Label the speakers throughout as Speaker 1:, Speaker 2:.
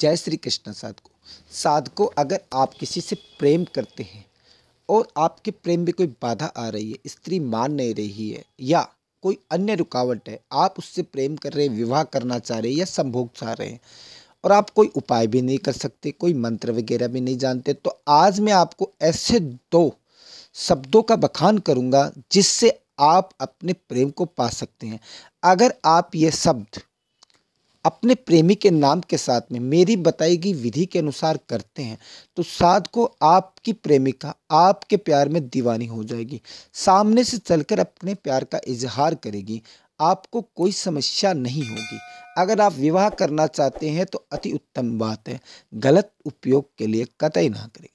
Speaker 1: जय श्री कृष्ण साधको साधको अगर आप किसी से प्रेम करते हैं और आपके प्रेम में कोई बाधा आ रही है स्त्री मान नहीं रही है या कोई अन्य रुकावट है आप उससे प्रेम कर रहे हैं विवाह करना चाह रहे हैं या संभोग चाह रहे हैं और आप कोई उपाय भी नहीं कर सकते कोई मंत्र वगैरह भी नहीं जानते तो आज मैं आपको ऐसे दो शब्दों का बखान करूँगा जिससे आप अपने प्रेम को पा सकते हैं अगर आप ये शब्द अपने प्रेमी के नाम के साथ में मेरी बताई गई विधि के अनुसार करते हैं तो साध को आपकी प्रेमिका आपके प्यार में दीवानी हो जाएगी सामने से चलकर अपने प्यार का इजहार करेगी आपको कोई समस्या नहीं होगी अगर आप विवाह करना चाहते हैं तो अति उत्तम बात है गलत उपयोग के लिए कतई ना करें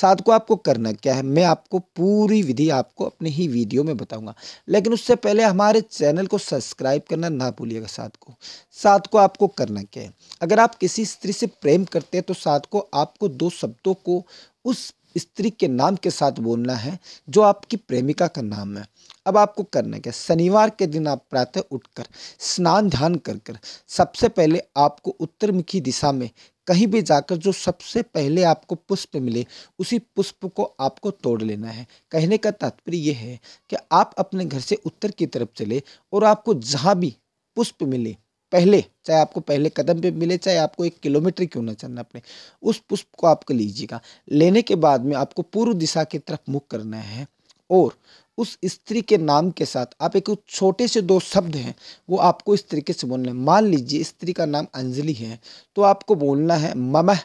Speaker 1: साथ को आपको करना क्या है मैं आपको पूरी विधि आपको अपने ही वीडियो में बताऊंगा लेकिन उससे पहले हमारे चैनल को सब्सक्राइब करना ना भूलिएगा साथ को साथ को आपको करना क्या है अगर आप किसी स्त्री से प्रेम करते हैं तो साथ को आपको दो शब्दों को उस स्त्री के नाम के साथ बोलना है जो आपकी प्रेमिका का नाम है अब आपको करना क्या शनिवार के दिन आप प्रातः उठकर स्नान ध्यान कर कर सबसे पहले आपको उत्तरमुखी दिशा में कहीं भी जाकर जो सबसे पहले आपको पुष्प मिले उसी पुष्प को आपको तोड़ लेना है कहने का तात्पर्य यह है कि आप अपने घर से उत्तर की तरफ चले और आपको जहाँ भी पुष्प मिले पहले चाहे आपको पहले कदम पे मिले चाहे आपको एक किलोमीटर क्यों ना चलना पड़े उस पुष्प को आपको लीजिएगा लेने के बाद में आपको पूर्व दिशा की तरफ मुख करना है और उस स्त्री के नाम के साथ आप एक छोटे से दो शब्द हैं वो आपको इस तरीके से बोलना है मान लीजिए स्त्री का नाम अंजलि है तो आपको बोलना है ममह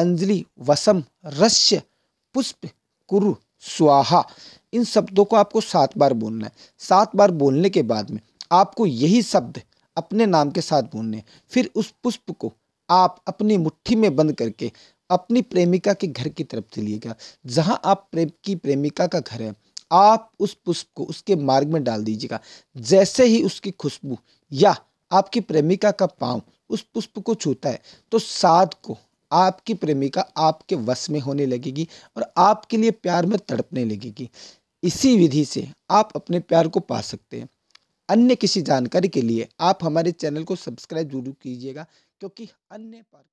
Speaker 1: अंजलि वसम रस्य पुष्प कुरु स्वाहा इन शब्दों को आपको सात बार बोलना है सात बार बोलने के बाद में आपको यही शब्द अपने नाम के साथ बोलने फिर उस पुष्प को आप अपनी मुट्ठी में बंद करके अपनी प्रेमिका के घर की तरफ चलिएगा जहां आप प्रेम की प्रेमिका का घर है आप उस पुष्प को उसके मार्ग में डाल दीजिएगा जैसे ही उसकी खुशबू या आपकी प्रेमिका का पांव उस पुष्प को छूता है तो साध को आपकी प्रेमिका आपके वश में होने लगेगी और आपके लिए प्यार में तड़पने लगेगी इसी विधि से आप अपने प्यार को पा सकते हैं अन्य किसी जानकारी के लिए आप हमारे चैनल को सब्सक्राइब जरूर कीजिएगा क्योंकि अन्य